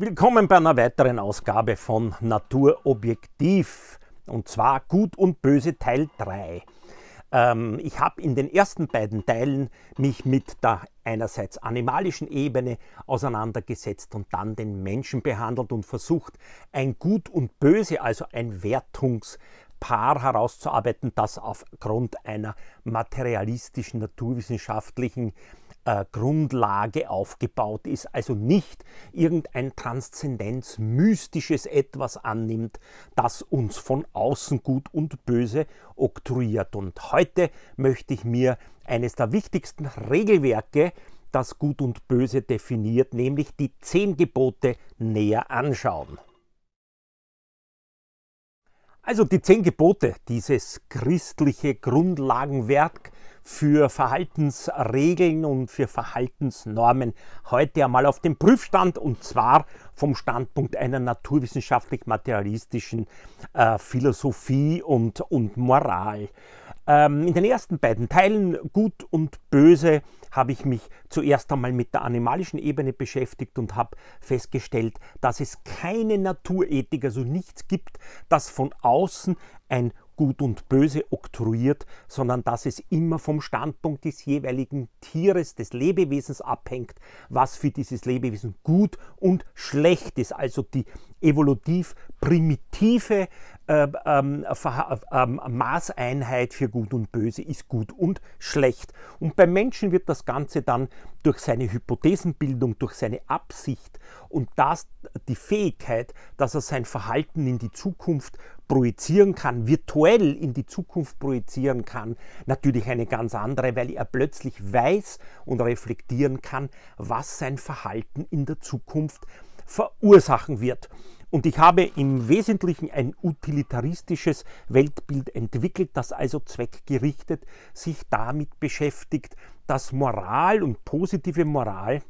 Willkommen bei einer weiteren Ausgabe von Naturobjektiv und zwar Gut und Böse Teil 3. Ähm, ich habe in den ersten beiden Teilen mich mit der einerseits animalischen Ebene auseinandergesetzt und dann den Menschen behandelt und versucht, ein Gut und Böse, also ein Wertungspaar herauszuarbeiten, das aufgrund einer materialistischen, naturwissenschaftlichen äh, äh, Grundlage aufgebaut ist, also nicht irgendein transzendenzmystisches etwas annimmt, das uns von außen gut und böse oktroyiert. Und heute möchte ich mir eines der wichtigsten Regelwerke das Gut und Böse definiert, nämlich die zehn Gebote näher anschauen. Also die zehn Gebote, dieses christliche Grundlagenwerk für Verhaltensregeln und für Verhaltensnormen heute einmal auf den Prüfstand und zwar vom Standpunkt einer naturwissenschaftlich-materialistischen äh, Philosophie und, und Moral. Ähm, in den ersten beiden Teilen, Gut und Böse, habe ich mich zuerst einmal mit der animalischen Ebene beschäftigt und habe festgestellt, dass es keine Naturethik, also nichts gibt, das von außen ein Gut und Böse oktroyiert, sondern dass es immer vom Standpunkt des jeweiligen Tieres, des Lebewesens abhängt, was für dieses Lebewesen gut und schlecht ist. Also die evolutiv primitive äh, ähm, ähm, ähm, Maßeinheit für Gut und Böse ist gut und schlecht. Und beim Menschen wird das Ganze dann durch seine Hypothesenbildung, durch seine Absicht und das, die Fähigkeit, dass er sein Verhalten in die Zukunft projizieren kann, virtuell in die Zukunft projizieren kann, natürlich eine ganz andere, weil er plötzlich weiß und reflektieren kann, was sein Verhalten in der Zukunft ist verursachen wird. Und ich habe im Wesentlichen ein utilitaristisches Weltbild entwickelt, das also zweckgerichtet sich damit beschäftigt, dass Moral und positive Moral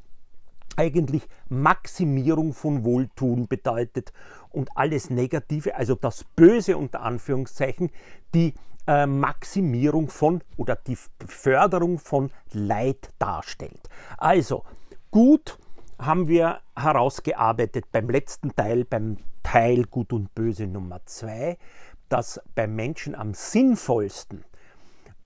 eigentlich Maximierung von Wohltun bedeutet und alles Negative, also das Böse unter Anführungszeichen, die äh, Maximierung von oder die Förderung von Leid darstellt. Also gut haben wir herausgearbeitet beim letzten Teil, beim Teil Gut und Böse Nummer 2, dass beim Menschen am sinnvollsten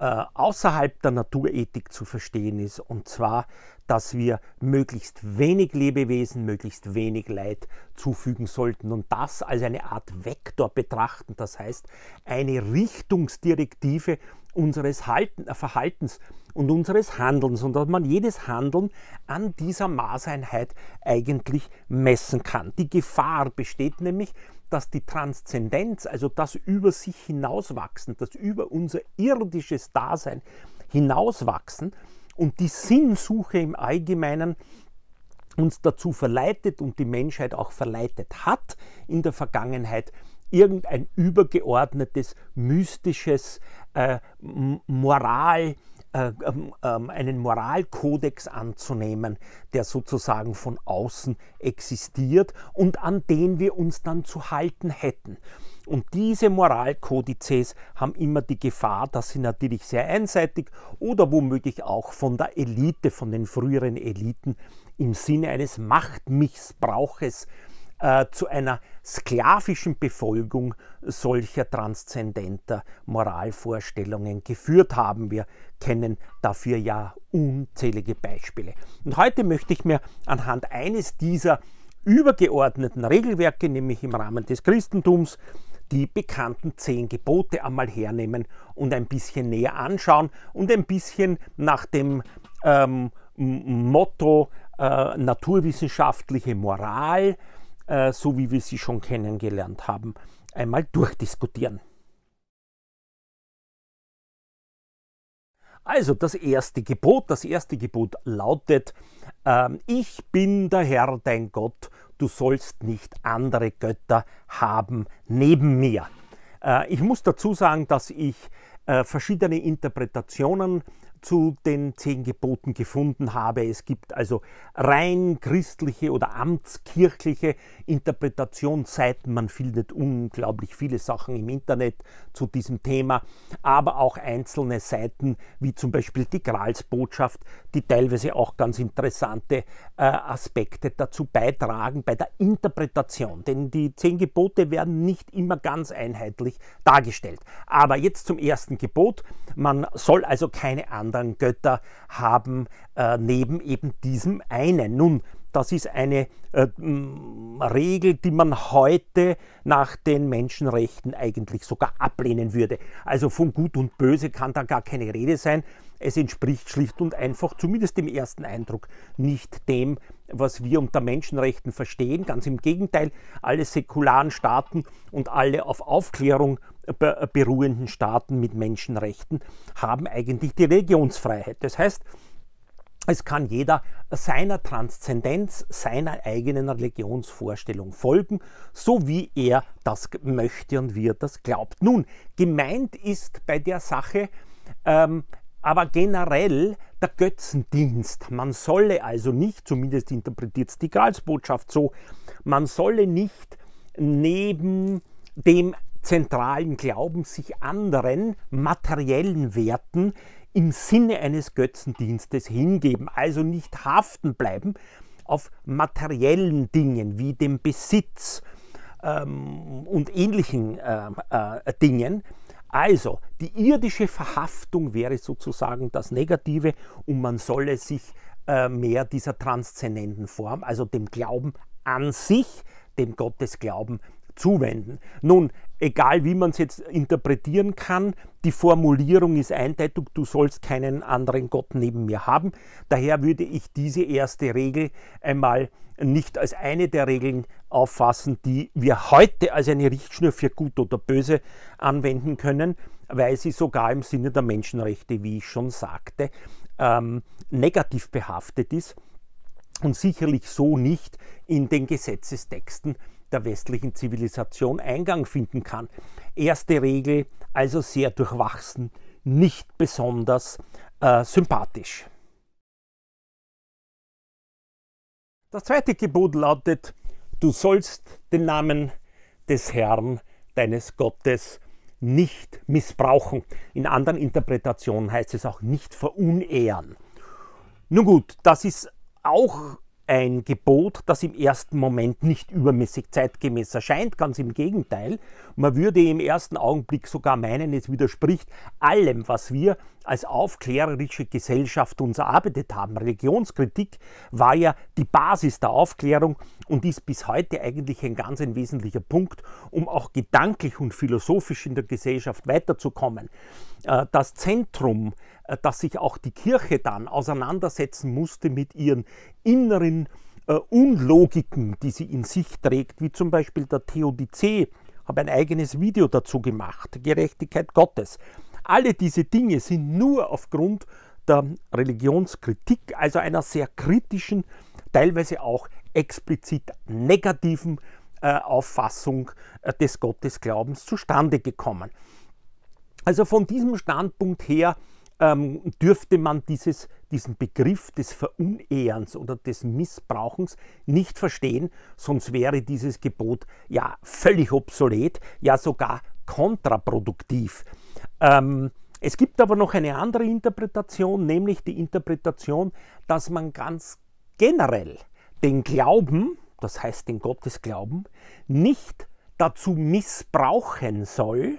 äh, außerhalb der Naturethik zu verstehen ist, und zwar, dass wir möglichst wenig Lebewesen, möglichst wenig Leid zufügen sollten und das als eine Art Vektor betrachten, das heißt eine Richtungsdirektive, unseres Halten, äh, Verhaltens und unseres Handelns und dass man jedes Handeln an dieser Maßeinheit eigentlich messen kann. Die Gefahr besteht nämlich, dass die Transzendenz, also das über sich hinauswachsen, das über unser irdisches Dasein hinauswachsen und die Sinnsuche im Allgemeinen uns dazu verleitet und die Menschheit auch verleitet hat in der Vergangenheit, irgendein übergeordnetes, mystisches äh, Moral, äh, ähm, ähm, einen Moralkodex anzunehmen, der sozusagen von außen existiert und an den wir uns dann zu halten hätten. Und diese Moralkodizes haben immer die Gefahr, dass sie natürlich sehr einseitig oder womöglich auch von der Elite, von den früheren Eliten im Sinne eines Machtmissbrauches äh, äh, zu einer sklavischen Befolgung solcher transzendenter Moralvorstellungen geführt haben. Wir kennen dafür ja unzählige Beispiele. Und heute möchte ich mir anhand eines dieser übergeordneten Regelwerke, nämlich im Rahmen des Christentums, die bekannten zehn Gebote einmal hernehmen und ein bisschen näher anschauen und ein bisschen nach dem ähm, Motto äh, naturwissenschaftliche Moral äh, so wie wir sie schon kennengelernt haben, einmal durchdiskutieren. Also das erste Gebot, das erste Gebot lautet, ähm, ich bin der Herr dein Gott, du sollst nicht andere Götter haben neben mir. Äh, ich muss dazu sagen, dass ich äh, verschiedene Interpretationen zu den zehn Geboten gefunden habe. Es gibt also rein christliche oder amtskirchliche Interpretationsseiten. Man findet unglaublich viele Sachen im Internet zu diesem Thema, aber auch einzelne Seiten wie zum Beispiel die Gralsbotschaft, die teilweise auch ganz interessante äh, Aspekte dazu beitragen bei der Interpretation. Denn die zehn Gebote werden nicht immer ganz einheitlich dargestellt. Aber jetzt zum ersten Gebot. Man soll also keine anderen anderen Götter haben äh, neben eben diesem einen. Nun, das ist eine äh, Regel, die man heute nach den Menschenrechten eigentlich sogar ablehnen würde. Also von Gut und Böse kann da gar keine Rede sein. Es entspricht schlicht und einfach, zumindest dem ersten Eindruck, nicht dem, was wir unter Menschenrechten verstehen. Ganz im Gegenteil, alle säkularen Staaten und alle auf Aufklärung beruhenden Staaten mit Menschenrechten haben eigentlich die Religionsfreiheit. Das heißt, es kann jeder seiner Transzendenz, seiner eigenen Religionsvorstellung folgen, so wie er das möchte und wie er das glaubt. Nun, gemeint ist bei der Sache ähm, aber generell der Götzendienst. Man solle also nicht, zumindest interpretiert es die Gralsbotschaft so, man solle nicht neben dem zentralen Glauben sich anderen materiellen Werten im Sinne eines Götzendienstes hingeben, also nicht haften bleiben auf materiellen Dingen wie dem Besitz ähm, und ähnlichen äh, äh, Dingen. Also, die irdische Verhaftung wäre sozusagen das Negative und man solle sich äh, mehr dieser transzendenten Form, also dem Glauben an sich, dem Gottesglauben zuwenden. Nun, egal wie man es jetzt interpretieren kann, die Formulierung ist eindeutig, du sollst keinen anderen Gott neben mir haben. Daher würde ich diese erste Regel einmal nicht als eine der Regeln auffassen, die wir heute als eine Richtschnur für gut oder böse anwenden können, weil sie sogar im Sinne der Menschenrechte, wie ich schon sagte, ähm, negativ behaftet ist und sicherlich so nicht in den Gesetzestexten der westlichen Zivilisation Eingang finden kann. Erste Regel, also sehr durchwachsen, nicht besonders äh, sympathisch. Das zweite Gebot lautet, du sollst den Namen des Herrn, deines Gottes, nicht missbrauchen. In anderen Interpretationen heißt es auch nicht verunehren. Nun gut, das ist auch ein Gebot, das im ersten Moment nicht übermäßig zeitgemäß erscheint, ganz im Gegenteil. Man würde im ersten Augenblick sogar meinen, es widerspricht allem, was wir als aufklärerische Gesellschaft uns erarbeitet haben. Religionskritik war ja die Basis der Aufklärung und ist bis heute eigentlich ein ganz ein wesentlicher Punkt, um auch gedanklich und philosophisch in der Gesellschaft weiterzukommen. Äh, das Zentrum, äh, das sich auch die Kirche dann auseinandersetzen musste mit ihren inneren äh, Unlogiken, die sie in sich trägt, wie zum Beispiel der Theodizee, habe ein eigenes Video dazu gemacht, Gerechtigkeit Gottes. Alle diese Dinge sind nur aufgrund der Religionskritik, also einer sehr kritischen, teilweise auch explizit negativen äh, Auffassung äh, des Gottesglaubens zustande gekommen. Also von diesem Standpunkt her ähm, dürfte man dieses, diesen Begriff des Verunehrens oder des Missbrauchens nicht verstehen, sonst wäre dieses Gebot ja völlig obsolet, ja sogar kontraproduktiv. Ähm, es gibt aber noch eine andere Interpretation, nämlich die Interpretation, dass man ganz generell den Glauben, das heißt den Gottesglauben, nicht dazu missbrauchen soll,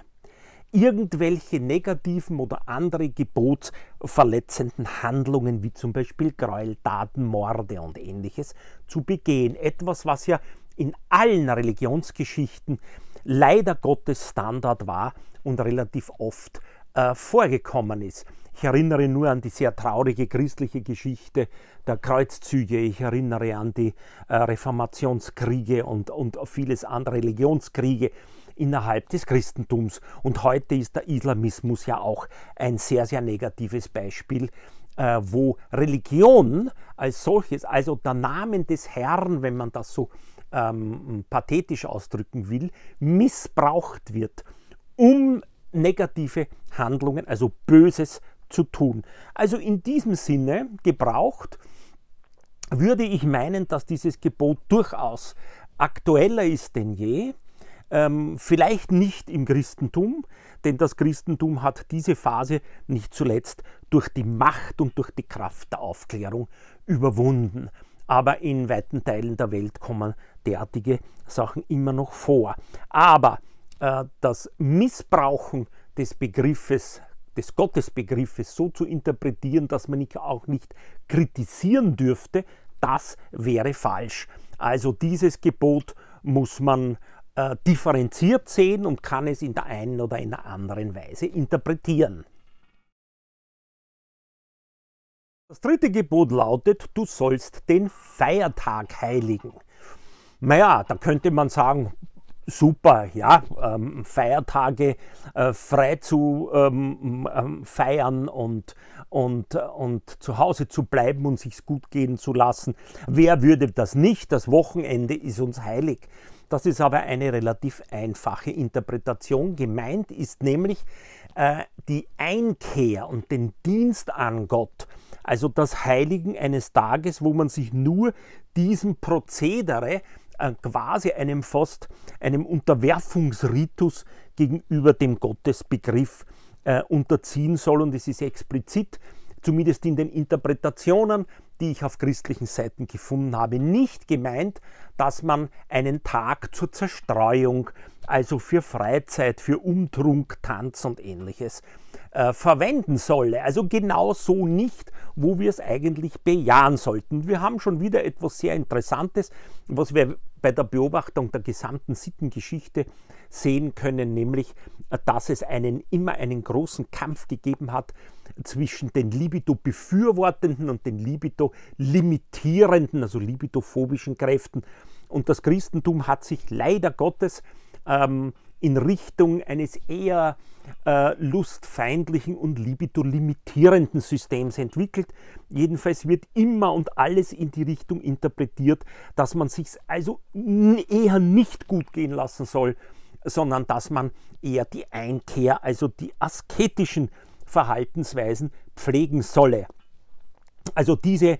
irgendwelche negativen oder andere gebotsverletzenden Handlungen, wie zum Beispiel Gräueltaten, Morde und ähnliches, zu begehen. Etwas, was ja in allen Religionsgeschichten leider Gottes Standard war und relativ oft äh, vorgekommen ist. Ich erinnere nur an die sehr traurige christliche Geschichte der Kreuzzüge, ich erinnere an die äh, Reformationskriege und, und vieles andere Religionskriege innerhalb des Christentums. Und heute ist der Islamismus ja auch ein sehr, sehr negatives Beispiel, äh, wo Religion als solches, also der Namen des Herrn, wenn man das so ähm, pathetisch ausdrücken will, missbraucht wird um negative Handlungen, also Böses zu tun. Also in diesem Sinne gebraucht würde ich meinen, dass dieses Gebot durchaus aktueller ist denn je. Ähm, vielleicht nicht im Christentum, denn das Christentum hat diese Phase nicht zuletzt durch die Macht und durch die Kraft der Aufklärung überwunden. Aber in weiten Teilen der Welt kommen derartige Sachen immer noch vor. Aber äh, das Missbrauchen des Begriffes, des Gottesbegriffes so zu interpretieren, dass man ihn auch nicht kritisieren dürfte, das wäre falsch. Also dieses Gebot muss man äh, differenziert sehen und kann es in der einen oder in der anderen Weise interpretieren. Das dritte Gebot lautet, du sollst den Feiertag heiligen. Naja, da könnte man sagen, super, ja, ähm, Feiertage äh, frei zu ähm, ähm, feiern und, und, äh, und zu Hause zu bleiben und sich's gut gehen zu lassen. Wer würde das nicht? Das Wochenende ist uns heilig. Das ist aber eine relativ einfache Interpretation. Gemeint ist nämlich äh, die Einkehr und den Dienst an Gott, also das Heiligen eines Tages, wo man sich nur diesem Prozedere, äh, quasi einem fast einem Unterwerfungsritus gegenüber dem Gottesbegriff äh, unterziehen soll. Und es ist explizit, zumindest in den Interpretationen, die ich auf christlichen Seiten gefunden habe, nicht gemeint, dass man einen Tag zur Zerstreuung äh, also für Freizeit, für Umtrunk, Tanz und ähnliches äh, verwenden solle. Also genau so nicht, wo wir es eigentlich bejahen sollten. Wir haben schon wieder etwas sehr Interessantes, was wir bei der Beobachtung der gesamten Sittengeschichte sehen können, nämlich äh, dass es einen, immer einen großen Kampf gegeben hat zwischen den Libido-befürwortenden und den Libido-limitierenden, also libidophobischen Kräften. Und das Christentum hat sich leider Gottes ähm, in Richtung eines eher äh, lustfeindlichen und libido-limitierenden Systems entwickelt. Jedenfalls wird immer und alles in die Richtung interpretiert, dass man sich also eher nicht gut gehen lassen soll, sondern dass man eher die Einkehr, also die asketischen Verhaltensweisen pflegen solle. Also diese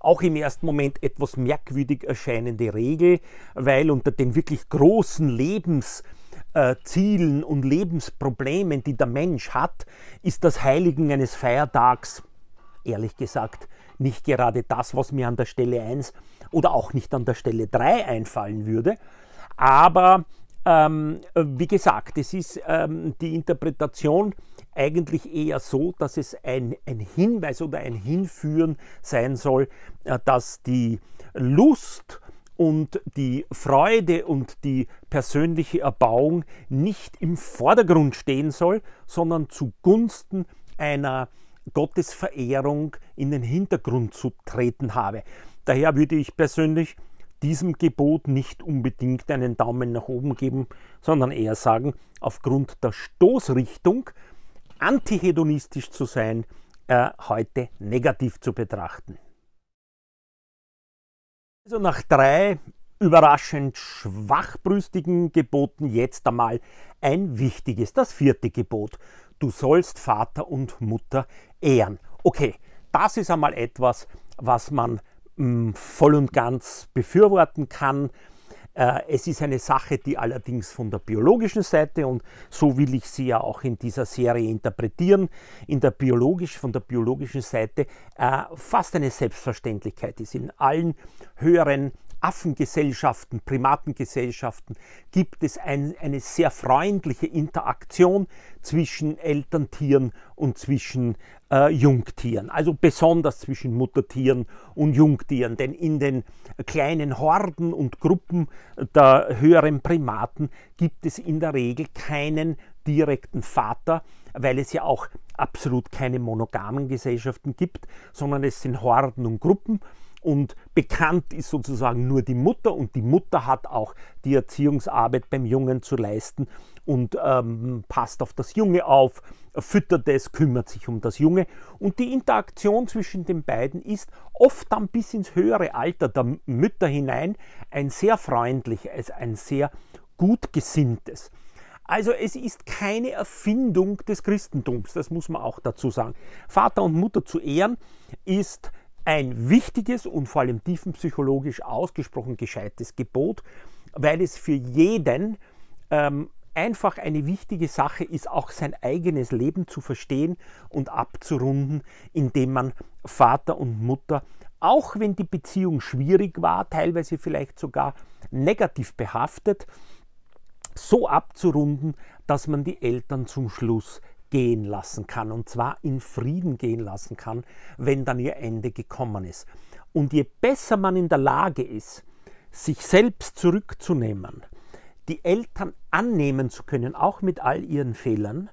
auch im ersten Moment etwas merkwürdig erscheinende Regel, weil unter den wirklich großen Lebenszielen äh, und Lebensproblemen, die der Mensch hat, ist das Heiligen eines Feiertags, ehrlich gesagt, nicht gerade das, was mir an der Stelle 1 oder auch nicht an der Stelle 3 einfallen würde. Aber ähm, wie gesagt, es ist ähm, die Interpretation eigentlich eher so, dass es ein, ein Hinweis oder ein Hinführen sein soll, äh, dass die Lust und die Freude und die persönliche Erbauung nicht im Vordergrund stehen soll, sondern zugunsten einer Gottesverehrung in den Hintergrund zu treten habe. Daher würde ich persönlich diesem Gebot nicht unbedingt einen Daumen nach oben geben, sondern eher sagen, aufgrund der Stoßrichtung antihedonistisch zu sein, äh, heute negativ zu betrachten. Also nach drei überraschend schwachbrüstigen Geboten jetzt einmal ein wichtiges, das vierte Gebot. Du sollst Vater und Mutter ehren. Okay, das ist einmal etwas, was man voll und ganz befürworten kann. Äh, es ist eine Sache, die allerdings von der biologischen Seite, und so will ich sie ja auch in dieser Serie interpretieren, in der biologisch, von der biologischen Seite äh, fast eine Selbstverständlichkeit ist. In allen höheren Affengesellschaften, Primatengesellschaften gibt es ein, eine sehr freundliche Interaktion zwischen Elterntieren und zwischen äh, Jungtieren, also besonders zwischen Muttertieren und Jungtieren, denn in den kleinen Horden und Gruppen der höheren Primaten gibt es in der Regel keinen direkten Vater, weil es ja auch absolut keine monogamen Gesellschaften gibt, sondern es sind Horden und Gruppen und bekannt ist sozusagen nur die Mutter und die Mutter hat auch die Erziehungsarbeit beim Jungen zu leisten und ähm, passt auf das Junge auf, füttert es, kümmert sich um das Junge und die Interaktion zwischen den beiden ist oft dann bis ins höhere Alter der Mütter hinein ein sehr freundliches, ein sehr gut gesinntes. Also es ist keine Erfindung des Christentums, das muss man auch dazu sagen. Vater und Mutter zu ehren ist ein wichtiges und vor allem tiefenpsychologisch ausgesprochen gescheites Gebot, weil es für jeden ähm, einfach eine wichtige Sache ist, auch sein eigenes Leben zu verstehen und abzurunden, indem man Vater und Mutter, auch wenn die Beziehung schwierig war, teilweise vielleicht sogar negativ behaftet, so abzurunden, dass man die Eltern zum Schluss gehen lassen kann und zwar in Frieden gehen lassen kann, wenn dann ihr Ende gekommen ist. Und je besser man in der Lage ist, sich selbst zurückzunehmen, die Eltern annehmen zu können, auch mit all ihren Fehlern,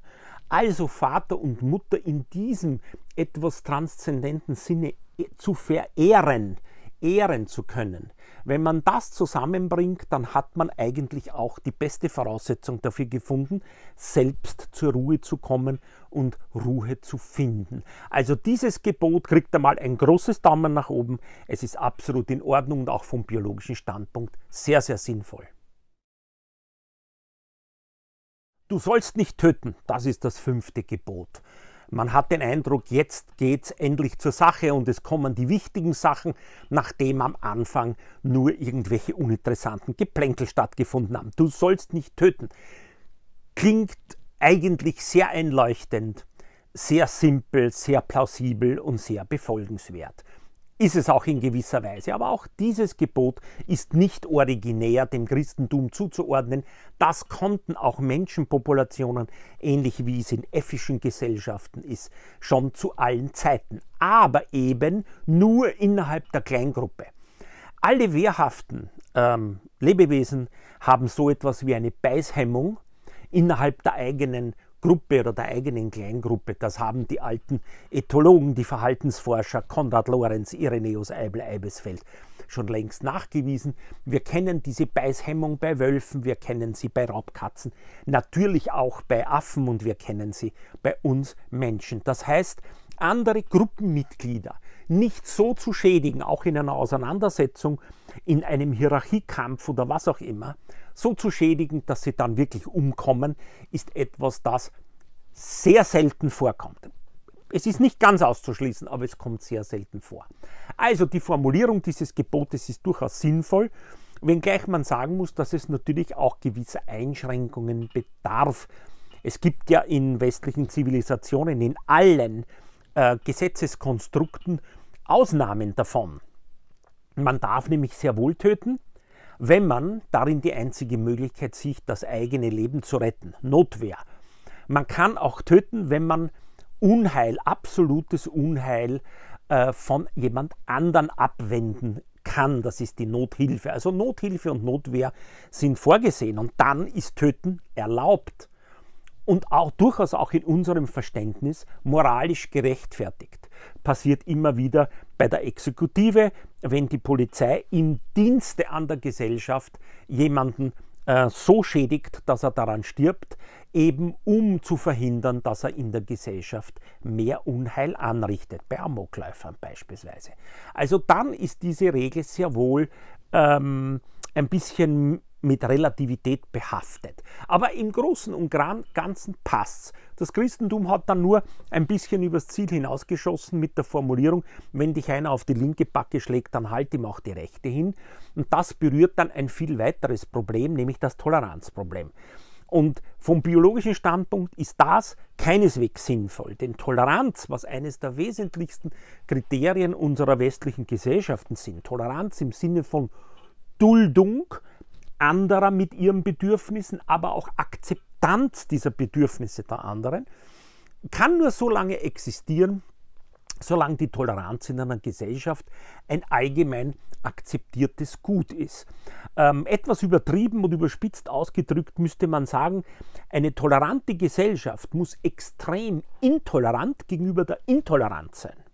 also Vater und Mutter in diesem etwas transzendenten Sinne zu verehren, ehren zu können, wenn man das zusammenbringt, dann hat man eigentlich auch die beste Voraussetzung dafür gefunden, selbst zur Ruhe zu kommen und Ruhe zu finden. Also dieses Gebot kriegt einmal ein großes Daumen nach oben. Es ist absolut in Ordnung und auch vom biologischen Standpunkt sehr, sehr sinnvoll. Du sollst nicht töten, das ist das fünfte Gebot. Man hat den Eindruck, jetzt geht's endlich zur Sache und es kommen die wichtigen Sachen, nachdem am Anfang nur irgendwelche uninteressanten Geplänkel stattgefunden haben. Du sollst nicht töten. Klingt eigentlich sehr einleuchtend, sehr simpel, sehr plausibel und sehr befolgenswert ist es auch in gewisser Weise. Aber auch dieses Gebot ist nicht originär dem Christentum zuzuordnen. Das konnten auch Menschenpopulationen, ähnlich wie es in effischen Gesellschaften ist, schon zu allen Zeiten. Aber eben nur innerhalb der Kleingruppe. Alle wehrhaften ähm, Lebewesen haben so etwas wie eine Beißhemmung innerhalb der eigenen Gruppe oder der eigenen Kleingruppe. Das haben die alten Ethologen, die Verhaltensforscher Konrad Lorenz, Ireneus Eibel, Eibesfeld schon längst nachgewiesen. Wir kennen diese Beißhemmung bei Wölfen, wir kennen sie bei Raubkatzen, natürlich auch bei Affen und wir kennen sie bei uns Menschen. Das heißt, andere Gruppenmitglieder nicht so zu schädigen, auch in einer Auseinandersetzung, in einem Hierarchiekampf oder was auch immer, so zu schädigen, dass sie dann wirklich umkommen, ist etwas, das sehr selten vorkommt. Es ist nicht ganz auszuschließen, aber es kommt sehr selten vor. Also die Formulierung dieses Gebotes ist durchaus sinnvoll, wenngleich man sagen muss, dass es natürlich auch gewisser Einschränkungen bedarf. Es gibt ja in westlichen Zivilisationen, in allen äh, Gesetzeskonstrukten Ausnahmen davon. Man darf nämlich sehr wohl töten, wenn man darin die einzige Möglichkeit sieht, das eigene Leben zu retten. Notwehr. Man kann auch töten, wenn man Unheil, absolutes Unheil äh, von jemand anderen abwenden kann. Das ist die Nothilfe. Also Nothilfe und Notwehr sind vorgesehen und dann ist Töten erlaubt und auch durchaus auch in unserem Verständnis moralisch gerechtfertigt passiert immer wieder bei der Exekutive, wenn die Polizei im Dienste an der Gesellschaft jemanden äh, so schädigt, dass er daran stirbt, eben um zu verhindern, dass er in der Gesellschaft mehr Unheil anrichtet, bei Amokläufern beispielsweise. Also dann ist diese Regel sehr wohl ähm, ein bisschen mit Relativität behaftet. Aber im Großen und Ganzen passt Das Christentum hat dann nur ein bisschen übers Ziel hinausgeschossen mit der Formulierung, wenn dich einer auf die linke Backe schlägt, dann halt ihm auch die rechte hin. Und das berührt dann ein viel weiteres Problem, nämlich das Toleranzproblem. Und vom biologischen Standpunkt ist das keineswegs sinnvoll, denn Toleranz, was eines der wesentlichsten Kriterien unserer westlichen Gesellschaften sind, Toleranz im Sinne von Duldung, anderer mit ihren Bedürfnissen, aber auch Akzeptanz dieser Bedürfnisse der anderen, kann nur so lange existieren, solange die Toleranz in einer Gesellschaft ein allgemein akzeptiertes Gut ist. Ähm, etwas übertrieben und überspitzt ausgedrückt müsste man sagen, eine tolerante Gesellschaft muss extrem intolerant gegenüber der Intoleranz sein.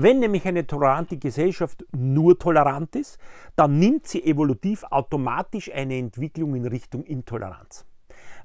Wenn nämlich eine tolerante Gesellschaft nur tolerant ist, dann nimmt sie evolutiv automatisch eine Entwicklung in Richtung Intoleranz,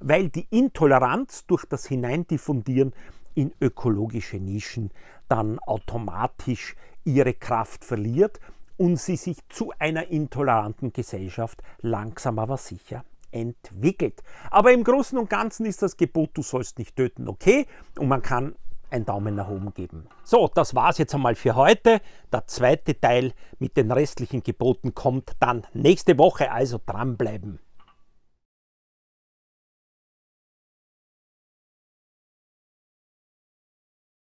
weil die Intoleranz durch das Hineindiffundieren in ökologische Nischen dann automatisch ihre Kraft verliert und sie sich zu einer intoleranten Gesellschaft langsam aber sicher entwickelt. Aber im Großen und Ganzen ist das Gebot, du sollst nicht töten, okay und man kann ein Daumen nach oben geben. So, das war es jetzt einmal für heute. Der zweite Teil mit den restlichen Geboten kommt dann nächste Woche, also dranbleiben.